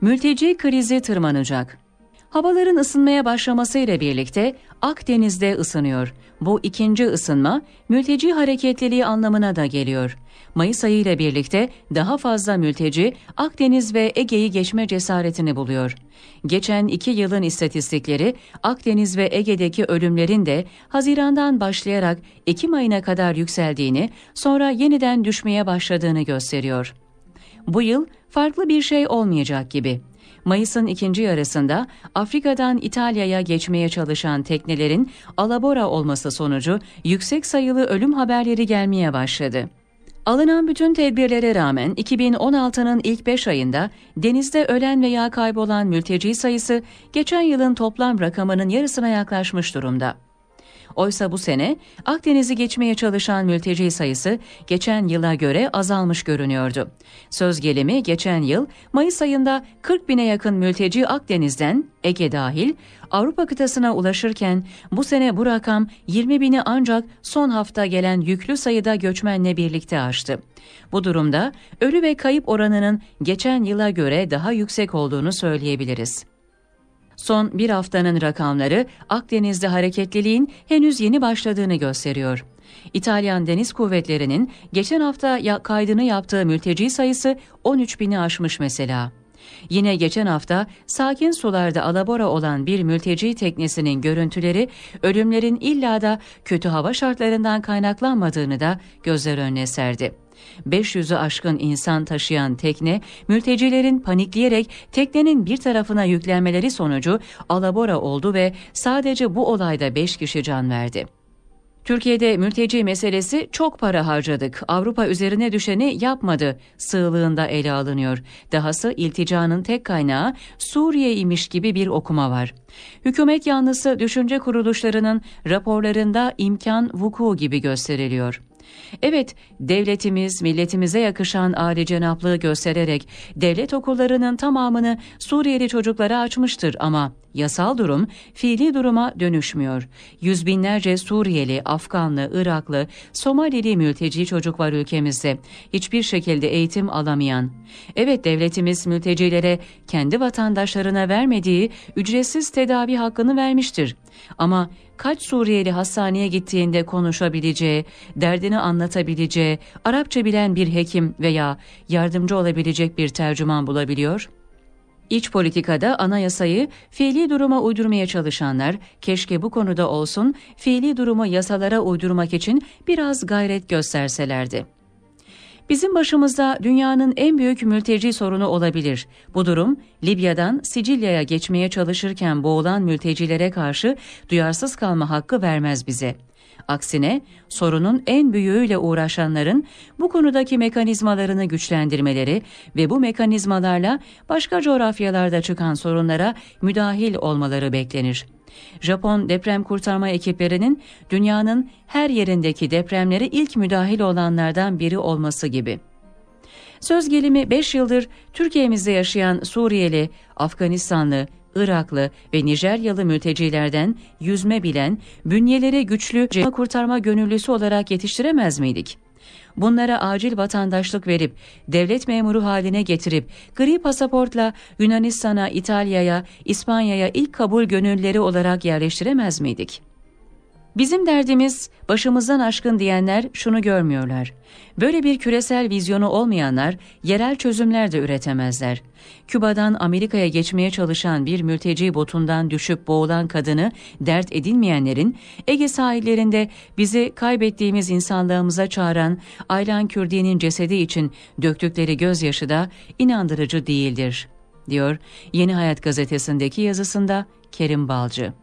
Mülteci krizi tırmanacak. Havaların ısınmaya başlaması ile birlikte Akdeniz'de ısınıyor. Bu ikinci ısınma mülteci hareketliliği anlamına da geliyor. Mayıs ayı ile birlikte daha fazla mülteci Akdeniz ve Ege'yi geçme cesaretini buluyor. Geçen iki yılın istatistikleri Akdeniz ve Ege'deki ölümlerin de Haziran'dan başlayarak Ekim ayına kadar yükseldiğini sonra yeniden düşmeye başladığını gösteriyor. Bu yıl farklı bir şey olmayacak gibi. Mayıs'ın ikinci yarısında Afrika'dan İtalya'ya geçmeye çalışan teknelerin alabora olması sonucu yüksek sayılı ölüm haberleri gelmeye başladı. Alınan bütün tedbirlere rağmen 2016'nın ilk 5 ayında denizde ölen veya kaybolan mülteci sayısı geçen yılın toplam rakamının yarısına yaklaşmış durumda. Oysa bu sene Akdeniz'i geçmeye çalışan mülteci sayısı geçen yıla göre azalmış görünüyordu. Söz gelimi geçen yıl Mayıs ayında 40 bine yakın mülteci Akdeniz'den Ege dahil Avrupa kıtasına ulaşırken bu sene bu rakam 20 bini ancak son hafta gelen yüklü sayıda göçmenle birlikte aştı. Bu durumda ölü ve kayıp oranının geçen yıla göre daha yüksek olduğunu söyleyebiliriz. Son bir haftanın rakamları Akdeniz'de hareketliliğin henüz yeni başladığını gösteriyor. İtalyan Deniz Kuvvetleri'nin geçen hafta kaydını yaptığı mülteci sayısı 13 bini aşmış mesela. Yine geçen hafta sakin sularda alabora olan bir mülteci teknesinin görüntüleri ölümlerin illa da kötü hava şartlarından kaynaklanmadığını da gözler önüne serdi. 500'ü aşkın insan taşıyan tekne, mültecilerin panikleyerek teknenin bir tarafına yüklenmeleri sonucu alabora oldu ve sadece bu olayda 5 kişi can verdi. Türkiye'de mülteci meselesi çok para harcadık. Avrupa üzerine düşeni yapmadı. Sığlığında ele alınıyor. Dahası ilticanın tek kaynağı Suriye imiş gibi bir okuma var. Hükümet yanlısı düşünce kuruluşlarının raporlarında imkan vuku gibi gösteriliyor. Evet, devletimiz milletimize yakışan âli cenaplığı göstererek devlet okullarının tamamını Suriyeli çocuklara açmıştır ama yasal durum fiili duruma dönüşmüyor. Yüz binlerce Suriyeli, Afganlı, Iraklı, Somalili mülteci çocuk var ülkemizde. Hiçbir şekilde eğitim alamayan. Evet devletimiz mültecilere kendi vatandaşlarına vermediği ücretsiz tedavi hakkını vermiştir. Ama kaç Suriyeli hastaneye gittiğinde konuşabileceği, derdini anlatabileceği, Arapça bilen bir hekim veya yardımcı olabilecek bir tercüman bulabiliyor? İç politikada anayasayı fiili duruma uydurmaya çalışanlar keşke bu konuda olsun fiili durumu yasalara uydurmak için biraz gayret gösterselerdi. Bizim başımızda dünyanın en büyük mülteci sorunu olabilir. Bu durum Libya'dan Sicilya'ya geçmeye çalışırken boğulan mültecilere karşı duyarsız kalma hakkı vermez bize. Aksine sorunun en büyüğüyle uğraşanların bu konudaki mekanizmalarını güçlendirmeleri ve bu mekanizmalarla başka coğrafyalarda çıkan sorunlara müdahil olmaları beklenir. Japon deprem kurtarma ekiplerinin dünyanın her yerindeki depremlere ilk müdahil olanlardan biri olması gibi. Söz gelimi 5 yıldır Türkiye'mizde yaşayan Suriyeli, Afganistanlı, Iraklı ve Nijeryalı mültecilerden yüzme bilen, bünyeleri güçlü kurtarma gönüllüsü olarak yetiştiremez miydik? Bunlara acil vatandaşlık verip devlet memuru haline getirip gri pasaportla Yunanistan'a, İtalya'ya, İspanya'ya ilk kabul gönülleri olarak yerleştiremez miydik?'' Bizim derdimiz başımızdan aşkın diyenler şunu görmüyorlar. Böyle bir küresel vizyonu olmayanlar yerel çözümler de üretemezler. Küba'dan Amerika'ya geçmeye çalışan bir mülteci botundan düşüp boğulan kadını dert edinmeyenlerin Ege sahillerinde bizi kaybettiğimiz insanlığımıza çağıran Aylan Kürdi'nin cesedi için döktükleri gözyaşı da inandırıcı değildir, diyor Yeni Hayat gazetesindeki yazısında Kerim Balcı.